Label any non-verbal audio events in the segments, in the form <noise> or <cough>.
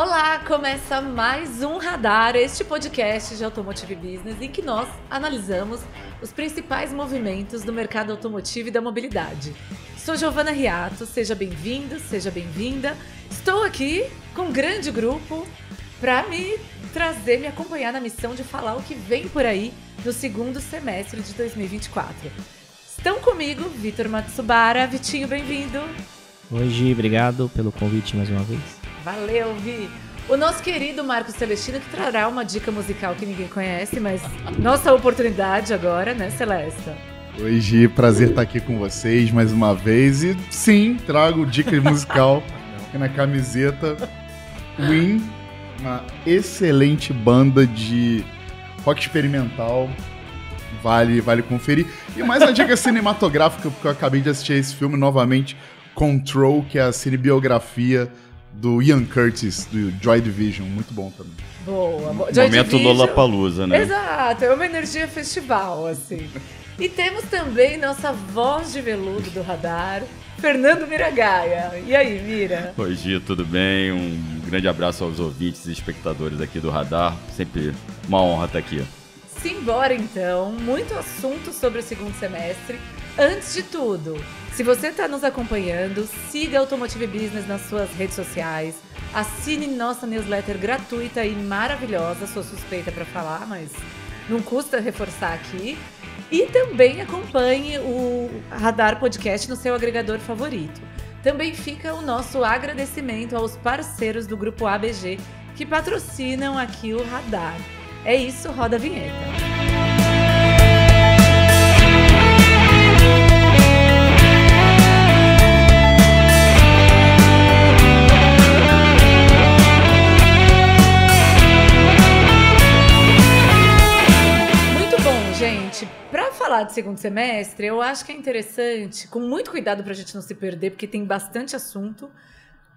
Olá, começa mais um Radar, este podcast de Automotive Business em que nós analisamos os principais movimentos do mercado automotivo e da mobilidade. Sou Giovana Riato, seja bem-vindo, seja bem-vinda. Estou aqui com um grande grupo para me trazer, me acompanhar na missão de falar o que vem por aí no segundo semestre de 2024. Estão comigo Vitor Matsubara. Vitinho, bem-vindo. Hoje, obrigado pelo convite mais uma vez. Valeu, Vi! O nosso querido Marcos Celestino, que trará uma dica musical que ninguém conhece, mas nossa oportunidade agora, né, Celesta? Oi, Gi, prazer estar aqui com vocês mais uma vez. E sim, trago dica musical <laughs> aqui na camiseta. Win, uma excelente banda de rock experimental. Vale, vale conferir. E mais uma dica cinematográfica, porque eu acabei de assistir esse filme novamente, Control, que é a cinebiografia do Ian Curtis, do Joy Division, muito bom também. Boa, boa. Joy Momento Division. Lollapalooza, né? Exato, é uma energia festival, assim. e temos também nossa voz de veludo do radar, Fernando Miragaia. E aí, Mira? Oi, Gi, tudo bem? Um grande abraço aos ouvintes e espectadores aqui do Radar. Sempre uma honra estar aqui. Simbora, então. Muito assunto sobre o segundo semestre. Antes de tudo, se você está nos acompanhando, siga Automotive Business nas suas redes sociais, assine nossa newsletter gratuita e maravilhosa, sou suspeita para falar, mas não custa reforçar aqui. E também acompanhe o Radar Podcast no seu agregador favorito. Também fica o nosso agradecimento aos parceiros do grupo ABG que patrocinam aqui o Radar. É isso, roda a vinheta. gente, para falar de segundo semestre, eu acho que é interessante, com muito cuidado para a gente não se perder, porque tem bastante assunto,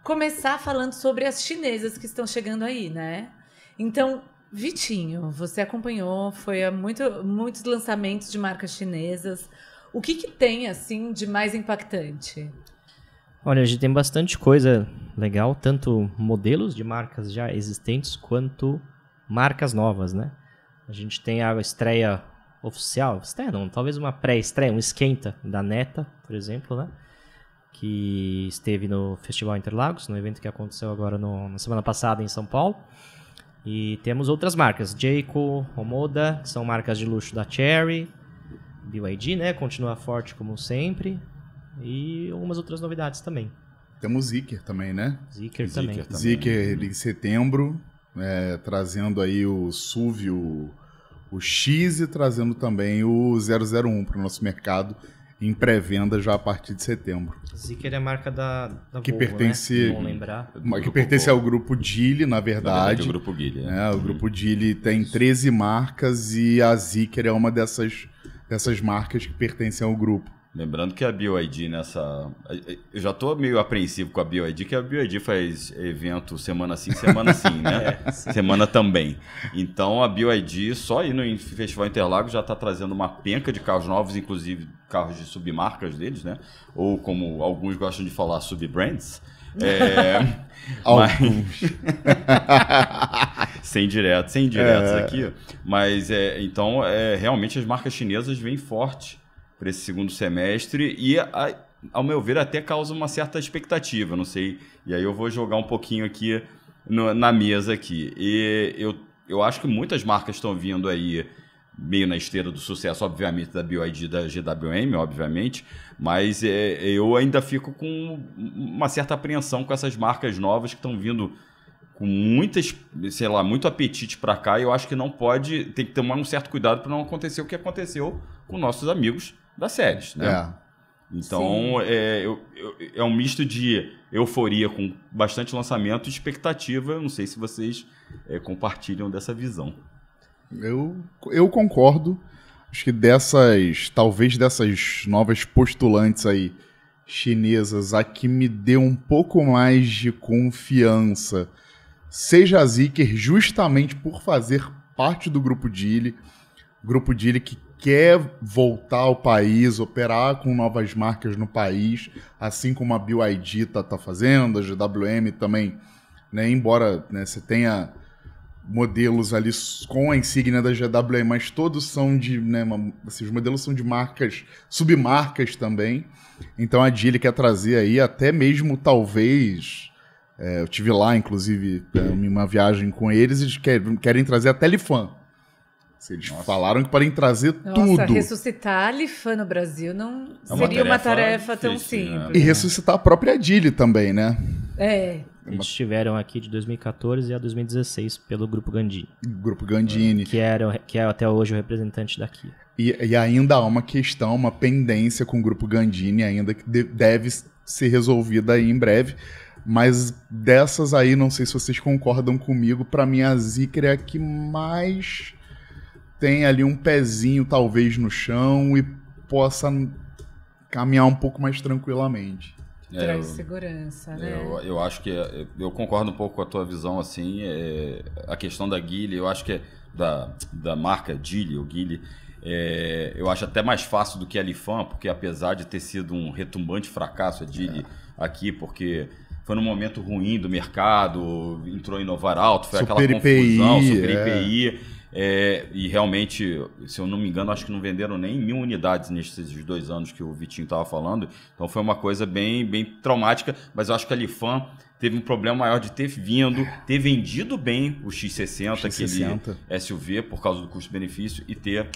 começar falando sobre as chinesas que estão chegando aí, né? Então, Vitinho, você acompanhou, foi a muito, muitos lançamentos de marcas chinesas. O que, que tem, assim, de mais impactante? Olha, a gente tem bastante coisa legal, tanto modelos de marcas já existentes quanto marcas novas, né? A gente tem a estreia oficial, estreia não, talvez uma pré-estreia, um esquenta da Neta, por exemplo, né? Que esteve no Festival Interlagos, no evento que aconteceu agora no, na semana passada em São Paulo. E temos outras marcas, Jayco, Omoda, que são marcas de luxo da Cherry, BYD, né? Continua forte como sempre. E algumas outras novidades também. Temos Zicker também, né? Zicker, também. também. Zicker em setembro, é, trazendo aí o SUV, o o X e trazendo também o 001 para o nosso mercado em pré-venda já a partir de setembro. Zicker é a marca da, da que Volvo, pertence, né? Bom lembrar. Que pertence Volvo. ao grupo Geely, na verdade. Na verdade o grupo Geely. É. é o grupo uhum. tem 13 marcas e a Zicker é uma dessas, dessas marcas que pertencem ao grupo. Lembrando que a BioID nessa. Eh, eh, eu já estou meio apreensivo com a BioID, que a BioID faz evento semana sim, semana sim, né? <laughs> é, Semana também. Então a BioID, só aí no Festival Interlagos, já está trazendo uma penca de carros novos, inclusive carros de submarcas deles, né? Ou como alguns gostam de falar, subbrands. É, <laughs> mas... <laughs> sem direto, sem diretos é. aqui. Mas é, então, é, realmente as marcas chinesas vêm forte para esse segundo semestre e, a, ao meu ver, até causa uma certa expectativa, não sei. E aí eu vou jogar um pouquinho aqui no, na mesa aqui. E eu, eu acho que muitas marcas estão vindo aí meio na esteira do sucesso, obviamente, da BioID da GWM, obviamente, mas é, eu ainda fico com uma certa apreensão com essas marcas novas que estão vindo com muitas, sei lá, muito apetite para cá, e eu acho que não pode, tem que tomar um certo cuidado para não acontecer o que aconteceu com nossos amigos das séries, né? É. Então é, eu, eu, é, um misto de euforia com bastante lançamento e expectativa. Não sei se vocês é, compartilham dessa visão. Eu, eu concordo. Acho que dessas, talvez dessas novas postulantes aí chinesas, a que me deu um pouco mais de confiança seja a Zicker justamente por fazer parte do grupo Dili, grupo Dili que quer voltar ao país, operar com novas marcas no país, assim como a BYD está tá fazendo, a GWM também, né? Embora né, você tenha modelos ali com a insígnia da GWM, mas todos são de, né, uma, assim, os modelos são de marcas, submarcas também. Então a Dili quer trazer aí até mesmo talvez é, eu tive lá, inclusive, né, uma viagem com eles e eles querem, querem trazer a Telefã eles Nossa. falaram que podem trazer Nossa, tudo. ressuscitar a Lifã no Brasil não é uma seria uma tarefa, tão né? simples. Né? E ressuscitar a própria Dili também, né? É. Eles estiveram aqui de 2014 a 2016 pelo Grupo Gandini. Grupo Gandini. Que, era, que é até hoje o representante daqui. E, e ainda há uma questão, uma pendência com o Grupo Gandini, ainda que deve ser resolvida aí em breve. Mas dessas aí, não sei se vocês concordam comigo, para mim a Zika é a que mais tem ali um pezinho talvez no chão e possa caminhar um pouco mais tranquilamente. É, Traz eu, segurança, é, né? Eu, eu acho que é, eu concordo um pouco com a tua visão assim, é, a questão da Guile, eu acho que é da, da marca Gile ou Guile, é, eu acho até mais fácil do que a Lifan, porque apesar de ter sido um retumbante fracasso a Gile aqui, porque foi num momento ruim do mercado, entrou em Novar Alto, foi super aquela confusão, IPI, IPI. É, e realmente, se eu não me engano, acho que não venderam nem mil unidades nesses dois anos que o Vitinho estava falando. Então foi uma coisa bem, bem traumática, mas eu acho que a Lifan teve um problema maior de ter vindo, ter vendido bem o X60, X60. aquele SUV, por causa do custo-benefício, e ter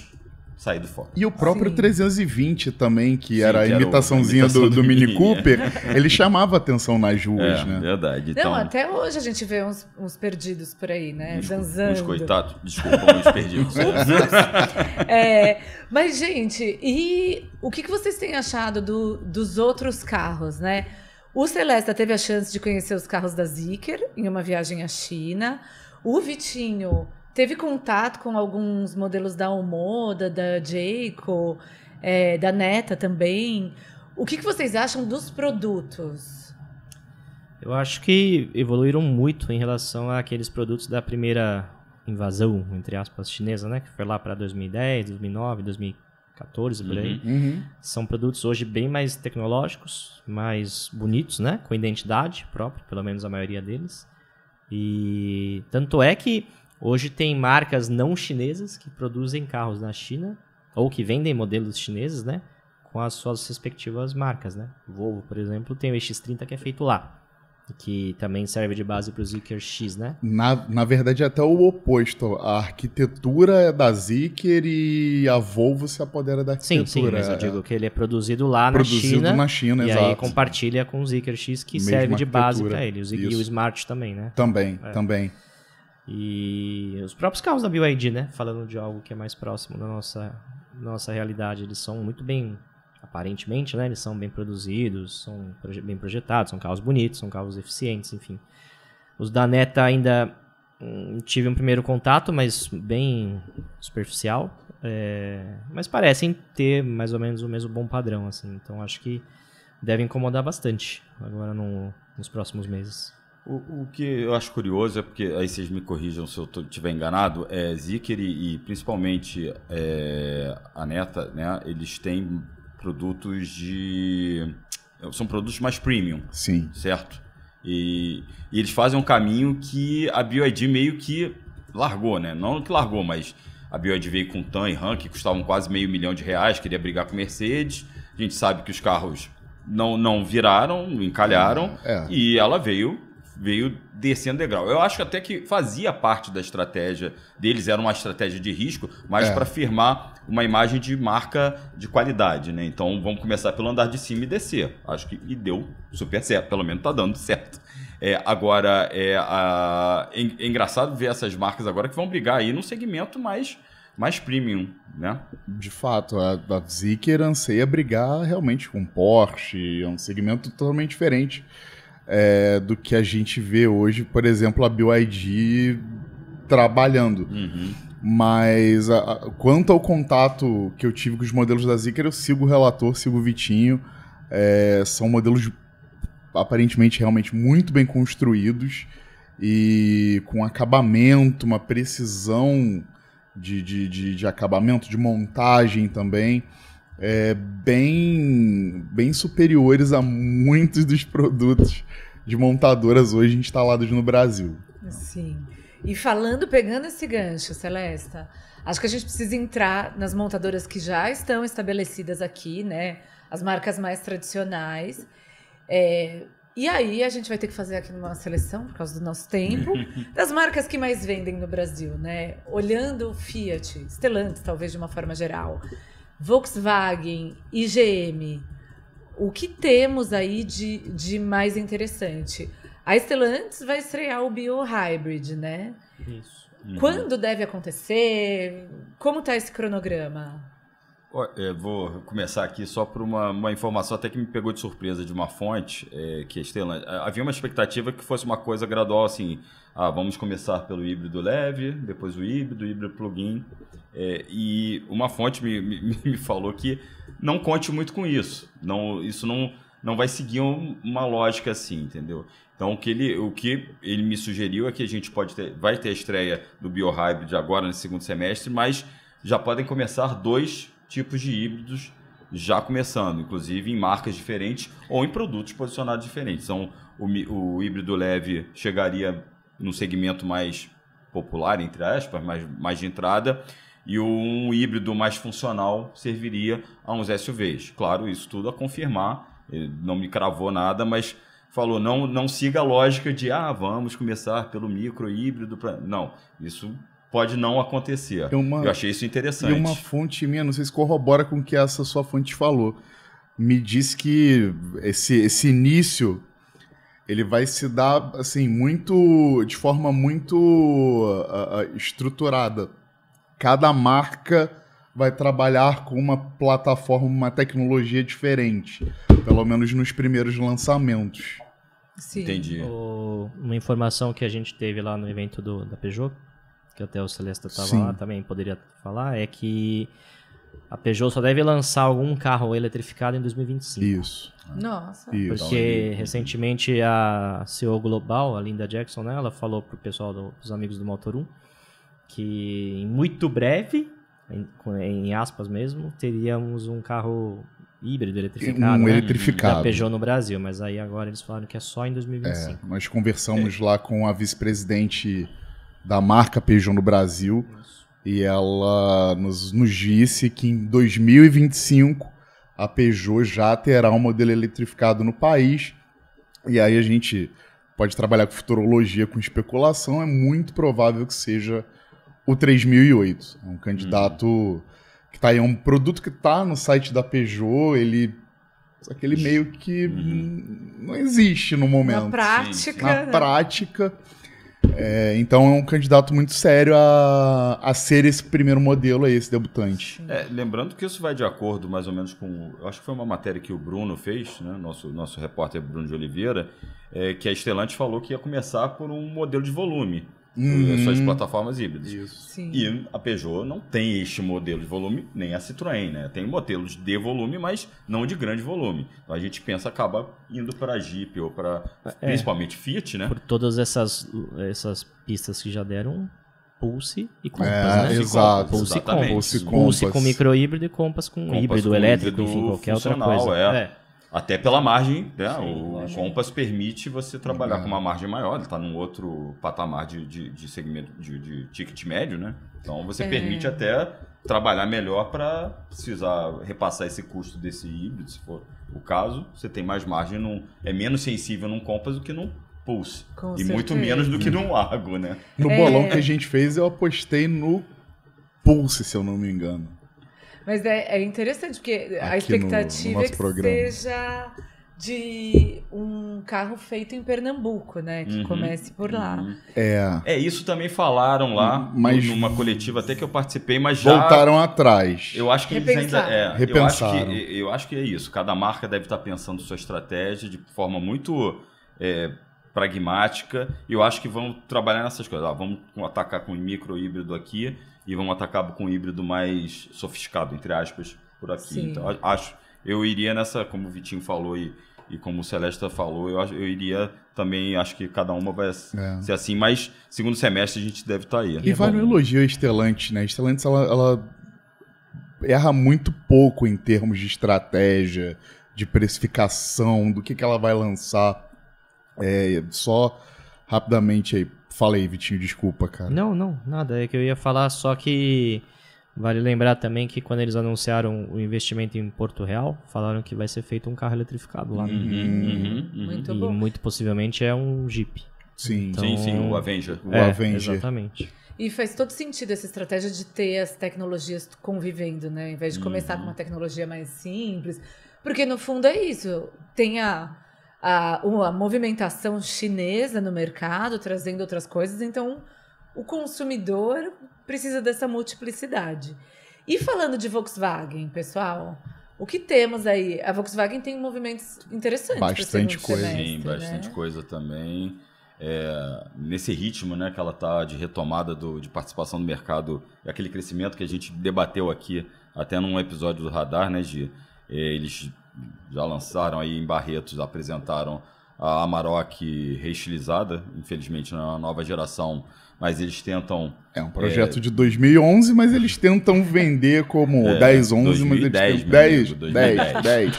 sair do foco. E o próprio Sim. 320 também, que Sim, era a imitaçãozinha era do, do, do, Mini Cooper, <laughs> ele chamava atenção nas ruas, é, né? verdade. Então... Não, até hoje a gente vê uns, uns perdidos por aí, né? Uns, Danzando. Uns coitados, desculpa, uns perdidos. <laughs> é, mas, gente, e o que, que vocês têm achado do, dos outros carros, né? O Celesta teve a chance de conhecer os carros da Zicker em uma viagem à China. O Vitinho teve contato com alguns modelos da Omoda, da Jayco, é, da Neta também. O que, que vocês acham dos produtos? Eu acho que evoluíram muito em relação àqueles produtos da primeira invasão, entre aspas, chinesa, né? Que foi lá para 2010, 2009, 2014, por aí. Uhum, uhum. São produtos hoje bem mais tecnológicos, mais bonitos, né? Com identidade própria, pelo menos a maioria deles. E tanto é que Hoje tem marcas não chinesas que produzem carros na China ou que vendem modelos chineses, né? Com as suas respectivas marcas, né? Volvo, por exemplo, tem o EX30 que é feito lá. Que também serve de base para o Zikr X, né? Na, na verdade, é até o oposto. A arquitetura é da Zikr e a Volvo se apodera da arquitetura. Sim, sim, mas eu digo que ele é produzido lá produzido na China. Produzido na China, e exato. E aí compartilha com o Zikr X, que Mesma serve de base para ele. O Zikr, e o Smart também, né? Também, é. também. E os próprios carros da BYD, né? Falando de algo que é mais próximo da nossa, nossa realidade, eles são muito bem, aparentemente, né? Eles são bem produzidos, são proje bem projetados, são carros bonitos, são carros eficientes, enfim. Os da Neta ainda hum, tive um primeiro contato, mas bem superficial. É, mas parecem ter mais ou menos o mesmo bom padrão, assim. Então acho que deve incomodar bastante agora no, nos próximos meses. O, o, que eu acho curioso é porque, aí vocês me corrijam se eu estiver enganado, é Zicker e principalmente é, a Neta, né, eles têm produtos de... são produtos mais premium, Sim. certo? E, e eles fazem um caminho que a BioID meio que largou, né? Não que largou, mas a BioID veio com TAN e RAM, que custavam quase meio milhão de reais, queria brigar com Mercedes. A gente sabe que os carros não, não viraram, encalharam, é. e ela veio veio descendo degrau. Eu acho até que fazia parte da estratégia deles, era uma estratégia de risco, mas é. para firmar uma imagem de marca de qualidade, né? Então vamos começar pelo andar de cima e descer. Acho que e deu super certo, pelo menos está dando certo. É, agora é, a, é, é, engraçado ver essas marcas agora que vão brigar aí num segmento mais mais premium, né? De fato, a, a anseia brigar realmente com Porsche, é um segmento totalmente diferente é, do que a gente vê hoje, por exemplo, a BioID trabalhando. Uhum. Mas a, a, quanto ao contato que eu tive com os modelos da Zika, eu sigo o relator, sigo o Vitinho. É, são modelos aparentemente realmente muito bem construídos e com acabamento, uma precisão de, de, de, de acabamento, de montagem também é, bem, bem superiores a muitos dos produtos de montadoras hoje instalados no Brasil. Sim. E falando, pegando esse gancho, Celesta, acho que a gente precisa entrar nas montadoras que já estão estabelecidas aqui, né? As marcas mais tradicionais. É, e aí a gente vai ter que fazer aqui uma seleção, por causa do nosso tempo, <laughs> das marcas que mais vendem no Brasil, né? Olhando Fiat, Stellantis, talvez de uma forma geral. Volkswagen, IGM, o que temos aí de, de mais interessante? A Stellantis vai estrear o Biohybrid, né? Isso. Uhum. Quando deve acontecer? Como está esse cronograma? Eu é, vou começar aqui só por uma, uma, informação até que me pegou de surpresa de uma fonte, é, que a Stellantis... Havia uma expectativa que fosse uma coisa gradual, assim ah, vamos começar pelo híbrido leve, depois o híbrido, o híbrido plug-in. É, e uma fonte me, me, <laughs> me, falou que não conte muito com isso. Não, isso não, não vai seguir uma lógica assim, entendeu? Então o que ele, o que ele me sugeriu é que a gente pode ter, vai ter a estreia do biohybrid agora no segundo semestre, mas já podem começar dois tipos de híbridos já começando, inclusive em marcas diferentes ou em produtos posicionados diferentes. Então, o, o híbrido leve chegaria num segmento mais popular, entre aspas, mais, mais de entrada, e um híbrido mais funcional serviria a uns SUVs. Claro, isso tudo a confirmar, eh, não me cravou nada, mas falou, não, não siga a lógica de, ah, vamos começar pelo micro híbrido. Pra... Não, isso pode não acontecer. Uma... Eu achei isso interessante. E uma fonte minha, não sei se corrobora com o que essa sua fonte falou, me diz que esse, esse início ele vai se dar assim muito de forma muito uh, uh, estruturada. Cada marca vai trabalhar com uma plataforma, uma tecnologia diferente, pelo menos nos primeiros lançamentos. Sim. Entendi. O, uma informação que a gente teve lá no evento do, da Peugeot, que até o Celeste estava lá também poderia falar, é que a Peugeot só deve lançar algum carro eletrificado em 2025. Isso. Nossa. Isso. Porque recentemente a CEO global, a Linda Jackson, né, ela falou pro pessoal do, pros amigos do Motor 1 que em muito breve, em, em aspas mesmo, teríamos um carro híbrido eletrificado, um né? eletrificado da Peugeot no Brasil, mas aí agora eles falaram que é só em 2025. É, nós conversamos é. lá com a vice-presidente da marca Peugeot no Brasil. Isso e ela nos, nos disse que em 2025 a Peugeot já terá um modelo eletrificado no país. E aí a gente pode trabalhar com futurologia, com especulação, é muito provável que seja o 3008. É um candidato uhum. que está aí, é um produto que está no site da Peugeot, ele. Só que ele meio que uhum. não existe no momento. Na prática. Na né? prática. Né? É, então é um candidato muito sério a, a ser esse primeiro modelo aí, esse debutante. É, lembrando que isso vai de acordo mais ou menos com. Acho que foi uma matéria que o Bruno fez, né? nosso, nosso repórter Bruno de Oliveira, é, que a Estelante falou que ia começar por um modelo de volume. Hum. suas plataformas híbridas. Isso. Sim. E a Peugeot não tem este modelo de volume, nem a Citroën, né? Tem modelos de volume, mas não de grande volume. Então a gente pensa, acaba indo para Jeep ou para é. principalmente Fiat, né? Por todas essas, essas pistas que já deram, Pulse e Compass, é, né? Exato. Pulse e Compass. Pulse, Pulse com micro híbrido e Compass com Compass híbrido, com elétrico, híbrido, enfim, qualquer outra coisa. É. é. Até pela margem, né? Sim, o lógico. Compass permite você trabalhar uhum. com uma margem maior, ele está num outro patamar de, de, de segmento de, de, ticket médio, né? Então você é. permite até trabalhar melhor para precisar repassar esse custo desse híbrido, se for o caso, você tem mais margem, num, é menos sensível num Compass do que num Pulse. Com e certeza. muito menos do que num Lago, né? No bolão é. que a gente fez, eu apostei no Pulse, se eu não me engano. Mas é, é interessante, porque a expectativa no, no é que seja de um carro feito em Pernambuco, né? Que uhum, comece por lá. Uhum. É. É, isso também falaram lá mas numa coletiva até que eu participei, mas já voltaram atrás. Eu acho que Repensaram. eles ainda é, Repensaram. Eu acho que eu acho que é isso. Cada marca deve estar pensando sua estratégia de forma muito é, pragmática. E eu acho que vamos trabalhar nessas coisas. Ah, vamos atacar com micro híbrido aqui e vamos atacar com híbrido mais sofisticado, entre aspas, por aqui. Sim. Então, acho, eu iria nessa, como o Vitinho falou e, e como o Celesta falou, eu, eu iria também, acho que cada uma vai é. ser assim, mas segundo semestre a gente deve estar tá aí. E é vale um elogio a Estelante, né? A Stellantis, ela, ela erra muito pouco em termos de estratégia, de precificação, do que, que ela vai lançar é, só rapidamente aí. Falei, Vitinho, desculpa, cara. Não, não, nada. É que eu ia falar só que. Vale lembrar também que quando eles anunciaram o investimento em Porto Real, falaram que vai ser feito um carro eletrificado lá. Né? Uhum, uhum, uhum. Muito e bom. muito possivelmente é um Jeep. Sim, então, sim, sim, o Avenger. O é, Avenger. Exatamente. E faz todo sentido essa estratégia de ter as tecnologias convivendo, né? Em vez de começar com uma uhum. tecnologia mais simples. Porque no fundo é isso. Tem a a, movimentação chinesa no mercado, trazendo outras coisas. Então, o consumidor precisa dessa multiplicidade. E falando de Volkswagen, pessoal, o que temos aí? A Volkswagen tem movimentos interessantes. Bastante coisa, sim, né? bastante né? coisa também. É, nesse ritmo né, que ela está de retomada do, de participação do mercado, aquele crescimento que a gente debateu aqui até num episódio do Radar, né, de é, eles já lançaram aí em Barretos, apresentaram a Amarok reestilizada, infelizmente na nova geração, mas eles tentam... É um projeto é, de 2011, mas eles tentam vender como é, 10, 11, 2010, mas eles tentam... 10, 10, 10, 10,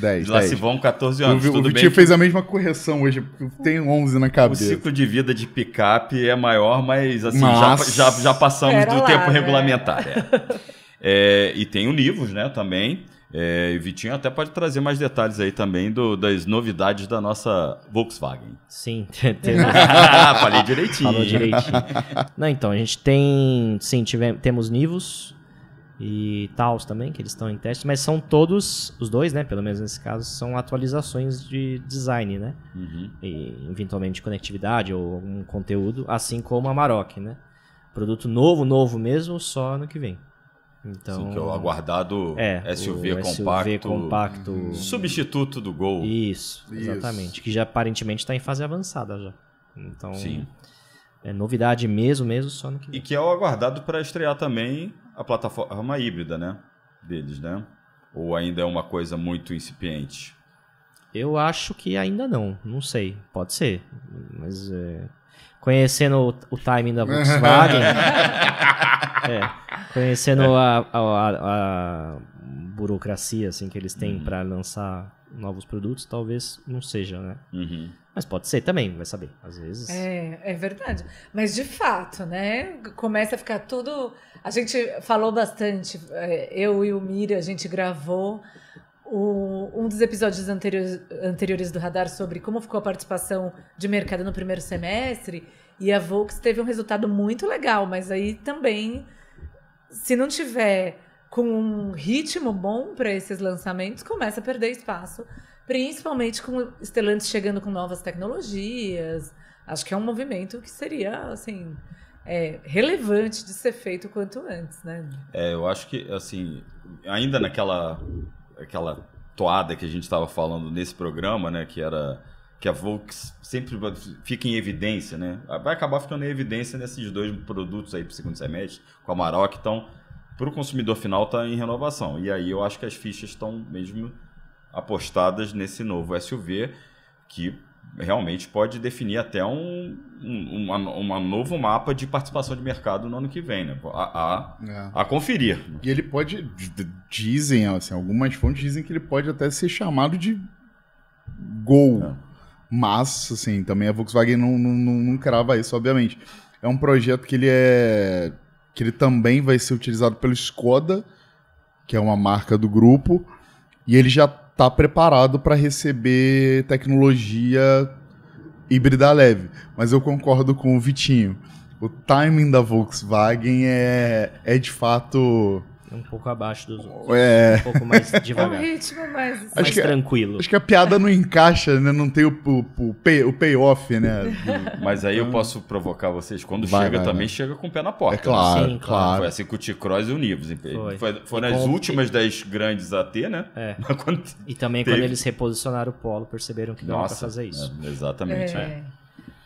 10, Lá 10. se vão 14 anos, o, tudo o fez a mesma correção hoje, tem 11 na cabeça. O ciclo de vida de picape é maior, mas assim, já, já, já passamos Era do lá, tempo né? regulamentar. É. É, e tem o nivos né, também. É, e Vitinho até pode trazer mais detalhes aí também do, das novidades da nossa Volkswagen. Sim, <laughs> <laughs> falei direitinho. Falou direitinho. Não, então, a gente tem. Sim, tivemos, temos Nivos e Taos também, que eles estão em teste, mas são todos, os dois, né? Pelo menos nesse caso, são atualizações de design, né? Uhum. E, eventualmente conectividade ou algum conteúdo, assim como a Maroc, né? Produto novo, novo mesmo, só ano que vem. Então, Sim, que é o aguardado é, SUV, o compacto, SUV compacto. Substituto do Gol. Isso, exatamente. Isso. Que já aparentemente está em fase avançada já. Então, Sim. é novidade mesmo, mesmo, só no que E que é o aguardado para estrear também a plataforma híbrida, né? Deles, né? Ou ainda é uma coisa muito incipiente? Eu acho que ainda não. Não sei. Pode ser. Mas é... conhecendo o, o timing da <laughs> Volkswagen. <laughs> é. Conhecendo é. a, a, a, burocracia assim, que eles têm uhum. para lançar novos produtos, talvez não seja, né? Uhum. Mas pode ser também, vai saber. Às vezes. É, é verdade. Mas de fato, né? Começa a ficar tudo. A gente falou bastante, é, eu e o Mira, a gente gravou o, um dos episódios anteriores, anteriores do Radar sobre como ficou a participação de mercado no primeiro semestre. E a Vox teve um resultado muito legal, mas aí também se não tiver com um ritmo bom para esses lançamentos, começa a perder espaço, principalmente com Stellantis chegando com novas tecnologias. Acho que é um movimento que seria assim é, relevante de ser feito quanto antes, né? É, eu acho que assim ainda naquela aquela toada que a gente estava falando nesse programa, né, que era que a Volks sempre fica em evidência, né? Ah, vai acabar ficando em evidência nesses dois produtos aí para o segundo semestre, com a Maroc. Então, para o consumidor final, está em renovação. E aí eu acho que as fichas estão mesmo apostadas nesse novo SUV, que realmente pode definir até um, um uma, uma, novo mapa de participação de mercado no ano que vem, né? A, a, é. a conferir. E ele pode, dizem, assim, algumas fontes dizem que ele pode até ser chamado de Gol. É mas, assim, também a Volkswagen não, não, não crava isso, obviamente. É um projeto que ele é. que ele também vai ser utilizado pelo Skoda, que é uma marca do grupo, e ele já está preparado para receber tecnologia híbrida leve. Mas eu concordo com o Vitinho. O timing da Volkswagen é, é de fato um pouco abaixo dos outros. É. Um pouco mais devagar. <laughs> É um ritmo mais, acho mais que, tranquilo. Acho que a piada não encaixa, né? Não tem o, o, o, pay, o payoff, né? <laughs> Mas aí eu posso provocar vocês. Quando vai, chega vai, também, vai. chega com o pé na porta. É né? claro, Sim, claro. Foi assim com o T-Cross e o Nibs. Foi. Foi, foram as últimas e... das grandes a ter, né? É. <laughs> Quando... E também teve... quando eles reposicionaram o polo, perceberam que não Nossa, pra fazer isso. É, exatamente. É.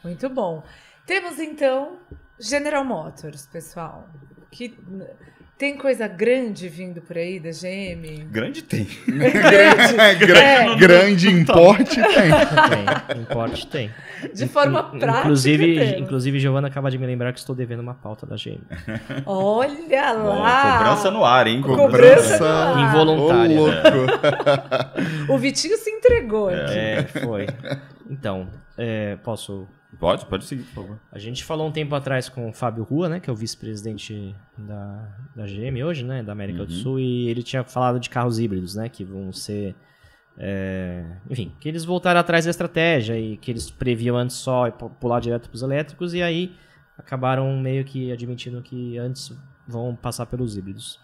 Muito bom. Temos então General Motors, pessoal. Que tem coisa grande vindo por aí da GM? Grande tem. <laughs> grande, grande, é. grande tá. importe tem. Tem, importe tem. De forma In, prática. Inclusive, inclusive Giovana acaba de me lembrar que estou devendo uma pauta da GM. Olha lá! Oh, cobrança no ar, hein? Cobrança, cobrança involuntária. Oh, né? o Vitinho se entregou. É, é foi. Então, é, posso Pode, pode seguir, por favor. A gente falou um tempo atrás com o Fábio Rua, né, que é o vice-presidente da, da GM hoje, né, da América uhum. do Sul, e ele tinha falado de carros híbridos, né, que vão ser... É, enfim, que eles voltaram atrás da estratégia e que eles previam antes só e pular direto para os elétricos e aí acabaram meio que admitindo que antes vão passar pelos híbridos.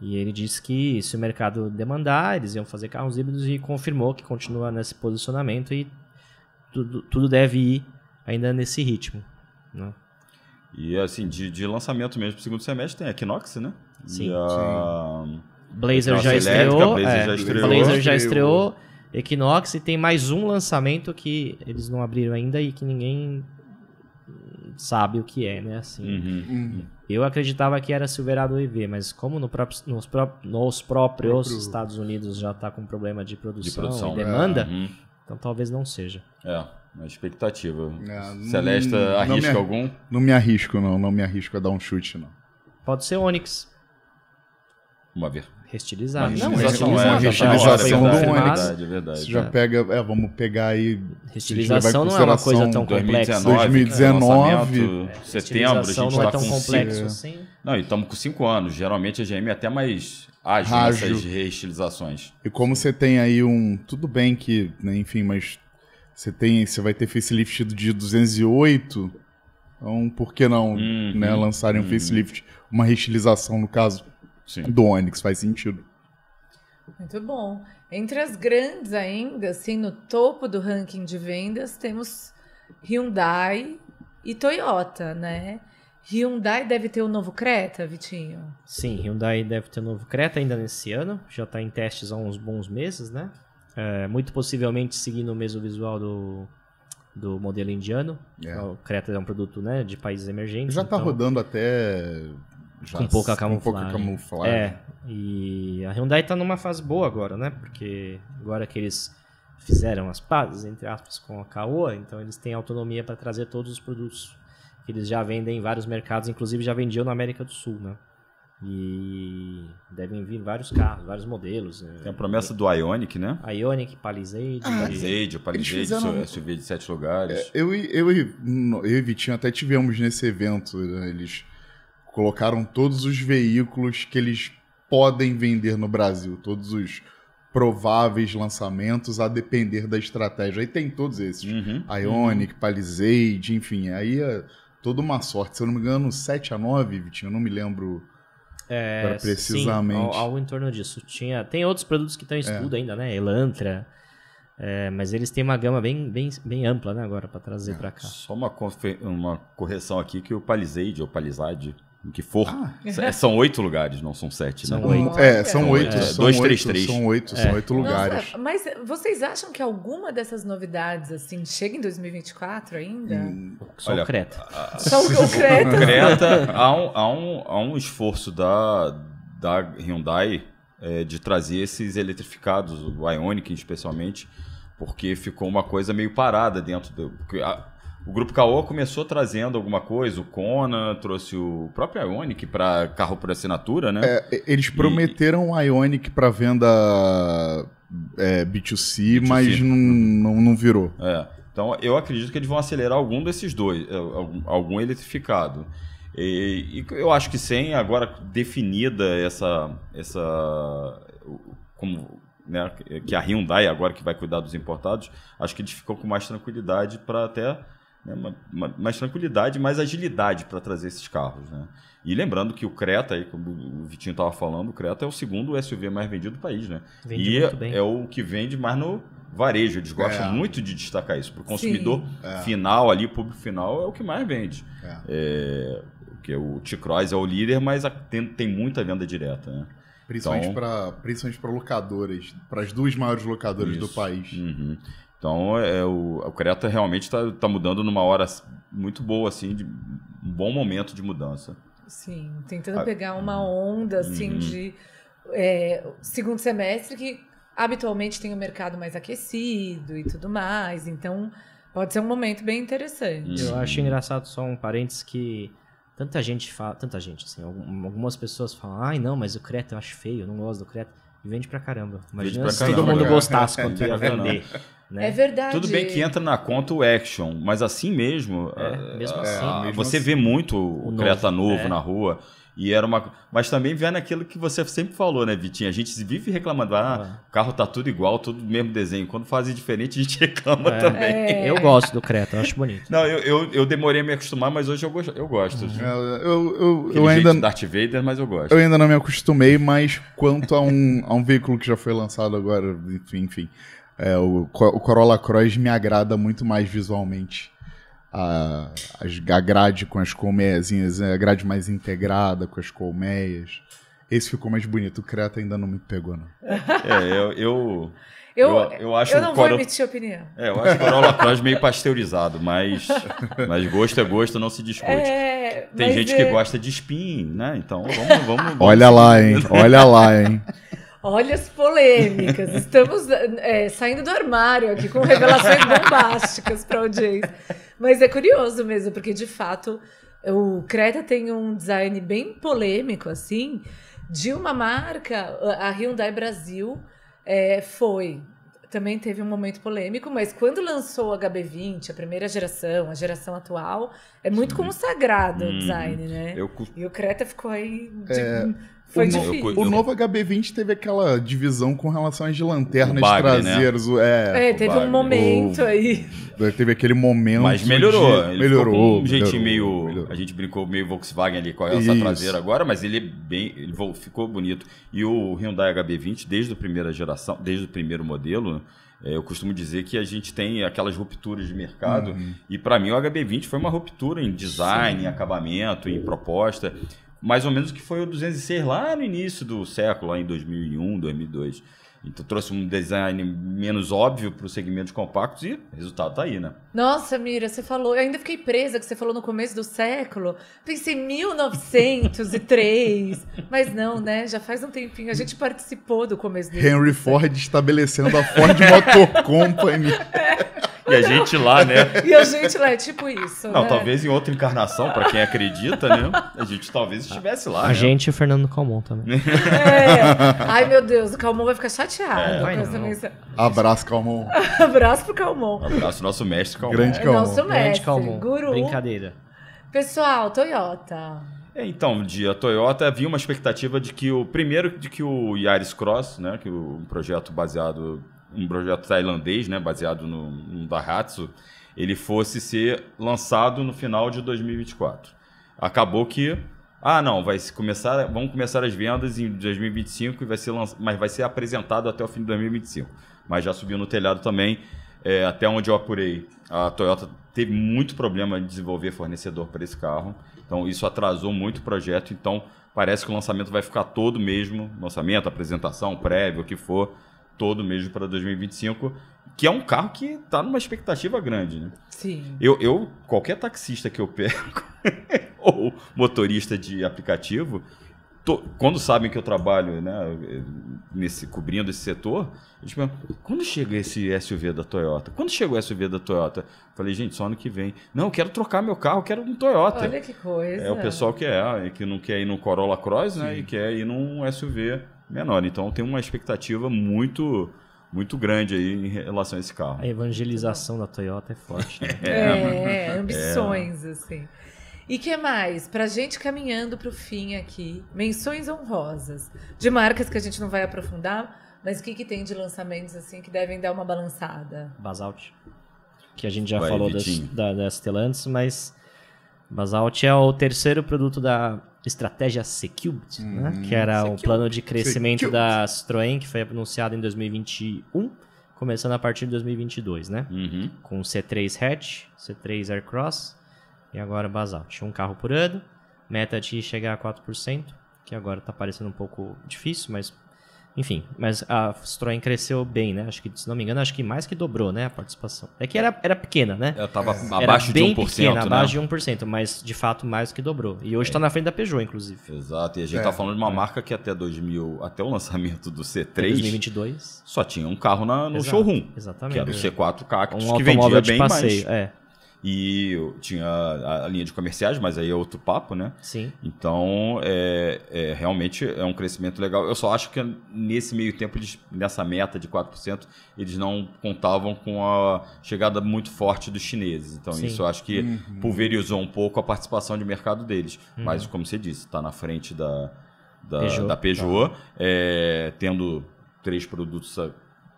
E ele disse que se o mercado demandar, eles iam fazer carros híbridos e confirmou que continua nesse posicionamento e tudo, tudo deve ir ainda nesse ritmo. Né? E assim, de, de lançamento mesmo pro segundo semestre tem a né? Sim. A... sim. Blazer, já estreou, Blazer é, já estreou. Blazer já estreou. Equinox e tem mais um lançamento que eles não abriram ainda e que ninguém sabe o que é, né? Assim, uhum, Eu acreditava que era Silverado EV, mas como no próprio, nos, nos, próprios Estados Unidos já está com problema de produção, de produção. demanda, é, uhum. então talvez não seja. É. Uma expectativa. É, não, arrisca não algum? Não me arrisco, não. Não me arrisco a dar um chute, não. Pode ser Onix. Vamos ver. Restilizado. Não, restilizado. É, tá restilização do Onix. Verdade, verdade. Você já é. pega. É, vamos pegar aí. Restilização não é uma coisa tão complexa. 2019. 2019 é, setembro, a gente tá não tá tão com complexo cinco, é. assim. Não, e estamos com 5 anos. Geralmente a GM é até mais ágil Rágil. nessas reestilizações. E como você tem aí um. Tudo bem que, né, enfim, mas você tem, você vai ter facelift de 208, então por que não, uhum, né, lançarem um uhum. facelift, uma restilização no caso Sim. do Onix, faz sentido. Muito bom. Entre as grandes ainda, assim, no topo do ranking de vendas, temos Hyundai e Toyota, né? Hyundai deve ter o um novo Creta, Vitinho? Sim, Hyundai deve ter o um novo Creta ainda nesse ano. Já está em testes há uns bons meses, né? É, muito possivelmente seguindo o mesmo visual do, do modelo indiano. É. Então, o Creta é um produto né, de países emergentes. Já está então, rodando até. Já com pouca camuflagem. Com camuflagem. É, e a Hyundai está numa fase boa agora, né? Porque agora que eles fizeram as pazes, entre aspas, com a Caoa, então eles têm autonomia para trazer todos os produtos que eles já vendem em vários mercados, inclusive já vendiam na América do Sul, né? E devem vir vários carros, vários modelos. Né? Tem a promessa do Ionic, né? Ionic, Palisade. Ah, Palisade, Palisade, fizeram... SUV de sete lugares. É, eu, eu, eu, eu e Vitinho até tivemos nesse evento, né? eles colocaram todos os veículos que eles podem vender no Brasil, todos os prováveis lançamentos a depender da estratégia. Aí tem todos esses, uhum, Ionic, uhum. Palisade, enfim, aí é toda uma sorte. Se eu não me engano, 7 a 9, Vitinho, eu não me lembro é, precisamente. Sim, algo em torno disso. Tinha, tem outros produtos que estão em é. estudo é. ainda, né? Elantra. É, mas eles têm uma gama bem, bem, bem ampla né, agora para trazer é, para cá. Só uma, uma correção aqui que o Palisade, ou Palisade, que for. Ah. É, é, são oito lugares, não são sete. São oito. É, são oito. É. São dois, três, três. São oito, são oito lugares. Nossa, mas vocês acham que alguma dessas novidades, assim, chega em 2024 ainda? Hum, só olha, o Creta. A... <laughs> Só o Creta. Creta. Há um, há um, há um esforço da, da Hyundai é, de trazer esses eletrificados, o Ioniq especialmente, porque ficou uma coisa meio parada dentro do... O grupo Caoa começou trazendo alguma coisa, o Kona trouxe o próprio Ionic para carro por assinatura, né? É, eles prometeram o e... Ionic para venda é, B2C, B2C, mas não, uhum. não, não virou. É. Então eu acredito que eles vão acelerar algum desses dois, é, algum, algum eletrificado. E, e, eu acho que sem agora definida essa, essa como né, que a Hyundai agora que vai cuidar dos importados, acho que eles ficam com mais tranquilidade para até né, uma, uma, mais tranquilidade, mais agilidade para trazer esses carros. Né? E lembrando que o Creta, aí, como o Vitinho estava falando, o Creta é o segundo SUV mais vendido do país. Né? Vende e é o que vende mais no varejo. Eles gostam é. muito de destacar isso. Para o consumidor é. final ali, público final, é o que mais vende. É. É, porque o T-Cross é o líder, mas tem, tem muita venda direta. Né? Principalmente então, para principalmente para locadoras, para as duas maiores locadoras isso. do país. Uhum. Então, é, é, o, o Creta realmente está tá mudando numa hora muito boa, assim, de, um bom momento de mudança. Sim, tentando ah, pegar uma uhum. onda, assim, uhum. de é, segundo semestre, que habitualmente tem o mercado mais aquecido e tudo mais. Então, pode ser um momento bem interessante. Eu acho uhum. engraçado só um parênteses que tanta gente fala, tanta gente, assim, algumas pessoas falam, ai não, mas o Creta eu acho feio, eu não gosto do Creta. E vende pra caramba. Imagina pra se caramba, todo mundo cara. Né? gostasse quanto ia <laughs> vender. Né? É verdade. Tudo bem que entra na conta o action, mas assim mesmo. É, ah, mesmo ah, assim. mesmo você assim. vê muito o, Creta novo, é. na rua. E era uma. Mas também vem naquilo que você sempre falou, né, Vitinho? A gente vive reclamando. Ah, o carro tá tudo igual, tudo mesmo desenho. Quando fazem diferente, a gente <laughs> reclama é. também. É. Eu gosto do Creta, eu acho bonito. Não, eu, eu, eu, demorei a me acostumar, mas hoje eu gosto. Eu, gosto, uhum. É, eu, eu, eu ainda. Darth Vader, mas eu gosto. Eu ainda não me acostumei, mas quanto a um, a um veículo que já foi lançado agora, enfim, enfim. É, o, o, Corolla Cross me agrada muito mais visualmente. A, a grade com as colmeias, a grade mais integrada com as colmeias. Esse ficou mais bonito. O Creta ainda não me pegou, não. É, eu. Eu, eu, eu, acho eu não Coro... vou emitir opinião. É, eu acho o Corolla Cross meio pasteurizado, mas, mas gosto é gosto, não se discute. É, Tem gente é... que gosta de spin, né? Então vamos. vamos, vamos Olha lá, hein? Olha lá, hein? Olha as polêmicas. <laughs> Estamos é, saindo do armário aqui com revelações bombásticas para audiência. Mas é curioso mesmo, porque de fato o Creta tem um design bem polêmico, assim, de uma marca, a Hyundai Brasil é, foi. Também teve um momento polêmico, mas quando lançou o HB20, a primeira geração, a geração atual, é muito consagrado hum, o uhum. design, né? Eu... E o Creta ficou aí. De... É foi o difícil. o novo HB20 teve aquela divisão com relação às lanternas bagre, né? traseiras. Né? É, é teve bagre. um momento o... aí. Né, teve aquele momento. Mas melhorou. De... melhorou. um jeitinho meio. Melhorou. A gente brincou meio Volkswagen ali com essa Isso. traseira agora, mas ele é bem. Ele ficou bonito. E o Hyundai HB20, desde a primeira geração, desde o primeiro modelo, é, eu costumo dizer que a gente tem aquelas rupturas de mercado uhum. e para mim o HB20 foi uma ruptura em design, Sim. em acabamento, em proposta mais ou menos o que foi o 206 lá no início do século, lá em 2001, 2002. Então trouxe um design menos óbvio para os segmentos compactos e o resultado está aí, né? Nossa, Mira, você falou, eu ainda fiquei presa que você falou no começo do século. Pensei 1903, <laughs> mas não, né? Já faz um tempinho a gente participou do começo do Henry Ford estabelecendo a Ford Motor Company. É. <laughs> E a gente lá, né? <laughs> E a gente lá, é tipo isso. Não, né? talvez em outra encarnação, para quem acredita, né? A gente talvez estivesse lá. A né? gente e o Fernando Calmon também. <laughs> É. Ai, meu Deus, o Calmon vai ficar chateado. É, vai também... Abraço, Calmon. <laughs> Abraço pro Calmon. Abraço, nosso mestre Calmon. Grande é Calmon. Nosso mestre, Grande Calmon. guru. Brincadeira. Pessoal, Toyota. É, então, de a Toyota havia uma expectativa de que o primeiro de que o Yaris Cross, né, que o, um projeto baseado um projeto tailandês, né, baseado no, no Daihatsu, ele fosse ser lançado no final de 2024. Acabou que ah, não, vai começar, vão começar as vendas em 2025 e vai ser lanç... mas vai ser apresentado até o fim de 2025. Mas já subiu no telhado também. É, até onde eu apurei, a Toyota teve muito problema em desenvolver fornecedor para esse carro. Então isso atrasou muito o projeto. Então parece que o lançamento vai ficar todo mesmo, lançamento, apresentação, prévio, o que for, todo mesmo para 2025, que é um carro que está numa expectativa grande. Né? Sim. Eu, eu, qualquer taxista que eu pego, <laughs> ou motorista de aplicativo, tô, quando sabem que eu trabalho né, nesse, cobrindo esse setor, eles perguntam, quando chega esse SUV da Toyota? Quando chega o SUV da Toyota? Falei, gente, só ano que vem. Não, eu quero trocar meu carro, eu quero um Toyota. Olha que coisa. É o pessoal que ah, é, que não quer ir no Corolla Cross, né? E quer ir num SUV menor. Então tem uma expectativa muito muito grande aí em relação a esse carro. A evangelização da Toyota é forte. Né? <laughs> é, <laughs> é, ambições, é. assim. E que mais? a gente caminhando para o fim aqui, menções honrosas de marcas que a gente não vai aprofundar, mas o que, que tem de lançamentos assim que devem dar uma balançada? Basalt, que a gente já vai, falou das, da, da Stellantis, mas Basalt é o terceiro produto da estratégia Secubed, hum, né? Uhum. que era o um plano de crescimento da Citroën, que foi anunciado em 2021, começando a partir de 2022, né? Uhum. Com C3 Hatch, C3 Aircross e agora Basalt. Um carro por ano, meta de chegar a 4%, que agora está parecendo um pouco difícil, mas enfim, mas a Citroën cresceu bem, né? Acho que, se não me engano, acho que mais que dobrou, né? A participação. É que era, era pequena, né? era tava é. abaixo era de 1%. Pequena, né? abaixo de 1%, mas de fato mais que dobrou. E hoje está é. Tá na frente da Peugeot, inclusive. Exato. E a gente está é. falando de uma é. marca que até 2000, até o lançamento do C3. 2022. Só tinha um carro na, no Exato. showroom. Exatamente. Que era o C4 Cactus, um que vendia de bem passeio, mais. É. E tinha a, a linha de comerciais, mas aí é outro papo, né? Sim. Então, é, é, realmente é um crescimento legal. Eu só acho que nesse meio tempo, eles, nessa meta de 4%, eles não contavam com a chegada muito forte dos chineses. Então, Sim. isso eu acho que uhum. pulverizou um pouco a participação de mercado deles. Uhum. Mas, como você disse, está na frente da, da Peugeot, da Peugeot tá. é, tendo três produtos ah,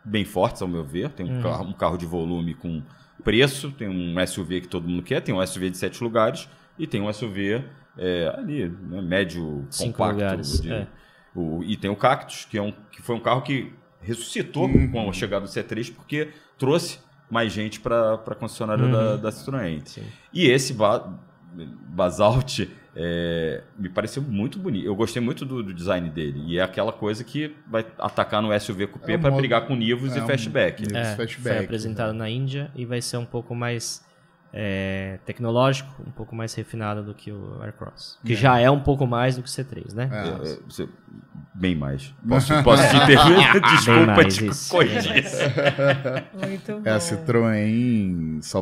bem fortes, ao meu ver. Tem um, uhum. carro, um carro de volume com preço, tem um SUV que todo mundo quer, tem um SUV de sete lugares e tem um SUV é, ali, né, médio, Cinco compacto. Lugares, de, é. o, e tem o Cactus, que, é um, que foi um carro que ressuscitou uhum. com a chegada do C3, porque trouxe mais gente para a concessionária uhum. da, da Citroën. Sim. E esse ba Basalt é, me pareceu muito bonito. Eu gostei muito do, do, design dele. E é aquela coisa que vai atacar no SUV Coupé é para brigar com Nivus é e um Fastback. Nivus é, Fastback. Foi apresentado né? na Índia e vai ser um pouco mais é, tecnológico, um pouco mais refinado do que o Aircross. Que já é um pouco mais do que o C3, né? É. É, bem mais. Posso, <laughs> posso te intervir? <laughs> Desculpa te corrigir. muito bom. É, a Citroën, só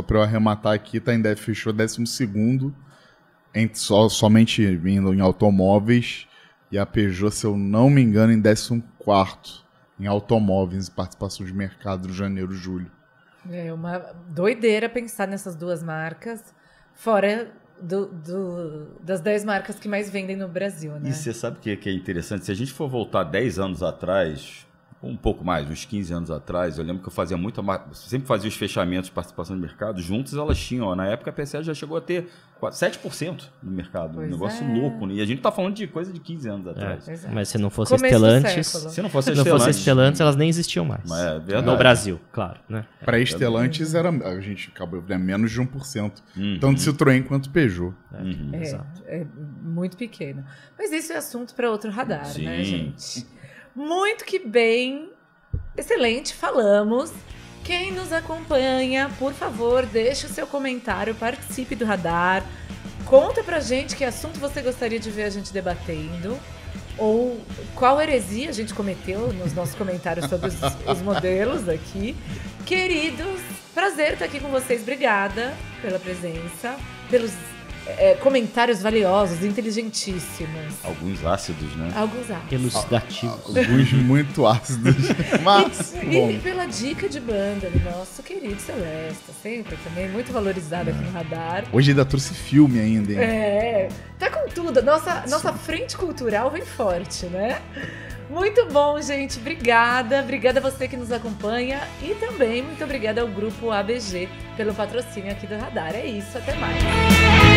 para eu arrematar aqui, tá em, fechou décimo segundo entre, somente vindo em automóveis, e a Peugeot, se eu não me engano, em 14 em automóveis e participação de mercado janeiro julho. É uma doideira pensar nessas duas marcas, fora do, do, das 10 marcas que mais vendem no Brasil, né? E você sabe o que, é, que é interessante? Se a gente for voltar 10 anos atrás, um pouco mais, uns 15 anos atrás, eu lembro que eu fazia muito sempre fazia os fechamentos de participação de mercado, juntos elas tinham, ó, na época a PSL já chegou a ter 7% no mercado, pois um negócio é. louco, né? E a gente está falando de coisa de 15 anos é, atrás. É, é. Mas se não fosse Estelantes, se não fosse, Estelantes, elas nem existiam mais. É no Brasil, claro, né? É para Estelantes era a gente acabou né, menos de 1%, uhum. tanto Citroën quanto Peugeot. Uhum. É, muito pequeno. Mas esse é assunto para outro radar, né, Sim. né, gente? Muito que bem. Excelente, falamos. Quem nos acompanha, por favor, deixe o seu comentário, participe do radar. Conta pra gente que assunto você gostaria de ver a gente debatendo. Ou qual heresia a gente cometeu nos nossos comentários sobre os, <laughs> os modelos aqui. Queridos, prazer estar aqui com vocês. Obrigada pela presença, pelos é, comentários valiosos, inteligentíssimos. Alguns ácidos, né? Alguns ácidos. Elucidativos. Alguns <laughs> muito ácidos. Mas, e, bom. e pela dica de banda do né? nosso querido Celeste, sempre também, muito valorizado é. aqui no radar. Hoje ainda trouxe filme ainda, hein? É, tá com tudo. Nossa, nossa frente cultural vem forte, né? Muito bom, gente. Obrigada. Obrigada a você que nos acompanha e também muito obrigada ao grupo ABG pelo patrocínio aqui do Radar. É isso, até mais.